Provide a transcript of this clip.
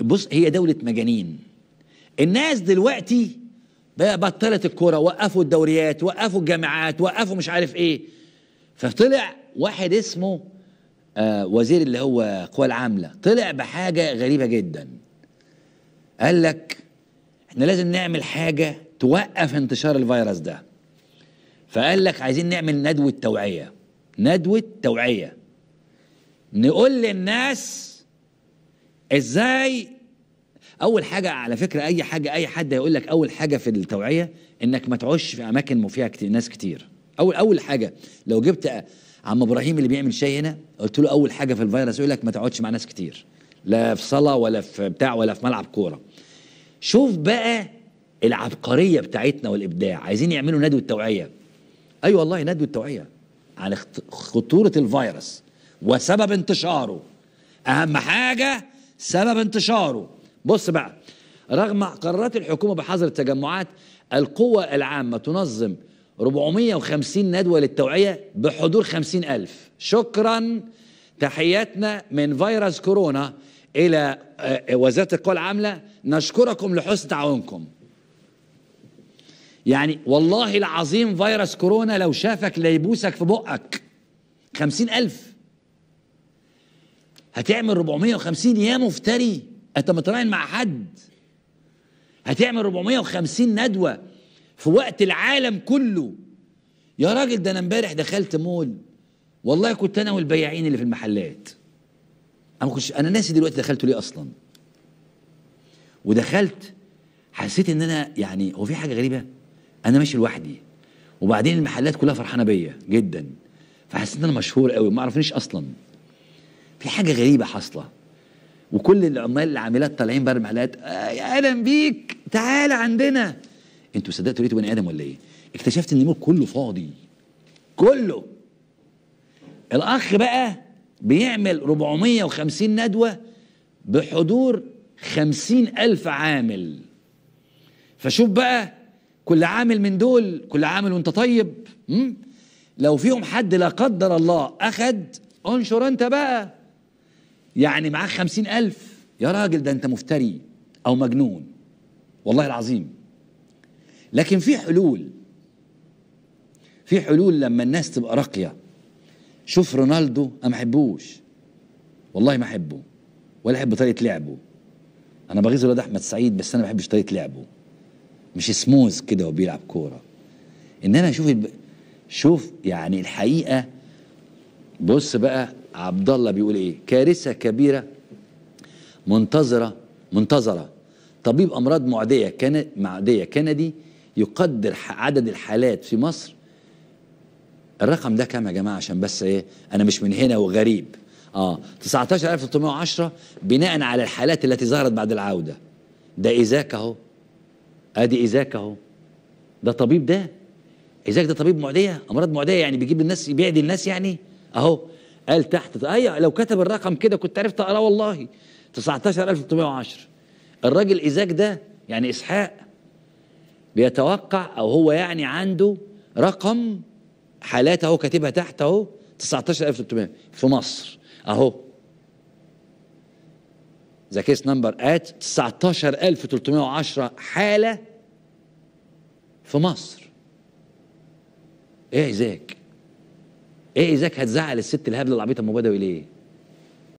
بص هي دولة مجانين الناس دلوقتي بطلت الكرة وقفوا الدوريات وقفوا الجامعات وقفوا مش عارف ايه فطلع واحد اسمه آه وزير اللي هو قوى العاملة طلع بحاجة غريبة جدا قال لك احنا لازم نعمل حاجة توقف انتشار الفيروس ده فقال لك عايزين نعمل ندوة توعية ندوة توعية نقول للناس ازاي اول حاجه على فكره اي حاجه اي حد هيقول لك اول حاجه في التوعيه انك ما تعش في اماكن فيها كتير ناس كتير اول اول حاجه لو جبت عم ابراهيم اللي بيعمل شاي هنا قلت له اول حاجه في الفيروس يقول لك ما تقعدش مع ناس كتير لا في صلاه ولا في بتاع ولا في ملعب كوره شوف بقى العبقريه بتاعتنا والابداع عايزين يعملوا ندوه توعيه ايوه والله ندوه توعيه عن خطوره الفيروس وسبب انتشاره اهم حاجه سبب انتشاره بص بقى رغم قرارات الحكومة بحظر التجمعات القوة العامة تنظم 450 ندوة للتوعية بحضور 50 ألف شكرا تحياتنا من فيروس كورونا إلى آه، وزارة القوى العاملة نشكركم لحسن تعاونكم يعني والله العظيم فيروس كورونا لو شافك ليبوسك في بقك خمسين ألف هتعمل 450 يا مفتري انت متراهن مع حد هتعمل 450 ندوه في وقت العالم كله يا راجل ده انا امبارح دخلت مول والله كنت انا والبياعين اللي في المحلات انا كنتش انا ناسي دلوقتي دخلت ليه اصلا ودخلت حسيت ان انا يعني هو في حاجه غريبه انا ماشي لوحدي وبعدين المحلات كلها فرحانه بيا جدا فحسيت ان انا مشهور قوي ما اعرفنيش اصلا في حاجه غريبه حاصله وكل العمال العاملات طالعين بره المحلات آه، يا ادم بيك تعال عندنا انتوا صدقتوا لقيتوا بني ادم ولا ايه؟ اكتشفت ان المول كله فاضي كله الاخ بقى بيعمل 450 ندوه بحضور 50000 ألف عامل فشوف بقى كل عامل من دول كل عامل وانت طيب لو فيهم حد لا قدر الله اخد انشر انت بقى يعني معاه خمسين ألف يا راجل ده أنت مفتري أو مجنون والله العظيم لكن في حلول في حلول لما الناس تبقى راقية شوف رونالدو أنا ما أحبوش والله ما أحبه ولا أحب طريقة لعبه أنا بغيظ الواد أحمد سعيد بس أنا ما بحبش طريقة لعبه مش سموز كده وبيلعب كورة إن أنا أشوف الب... شوف يعني الحقيقة بص بقى عبد الله بيقول ايه كارثه كبيره منتظره منتظره طبيب امراض معديه كان معديه كندي يقدر عدد الحالات في مصر الرقم ده كام يا جماعه عشان بس ايه انا مش من هنا وغريب اه 19310 بناء على الحالات التي ظهرت بعد العوده ده ايزاك اهو ادي ايزاك اهو ده طبيب ده ايزاك ده طبيب معديه امراض معديه يعني بيجيب الناس بيعدي الناس يعني اهو قال تحت ايوه لو كتب الرقم كده كنت عرفت اقراه والله 19310 الراجل ايزاك ده يعني اسحاق بيتوقع او هو يعني عنده رقم حالات اهو كاتبها تحت اهو 19300 في مصر اهو ذا كيس نمبر ات 19310 حاله في مصر ايه ايزاك ايه ازيك هتزعل الست الهبله العبيطه بدوي ليه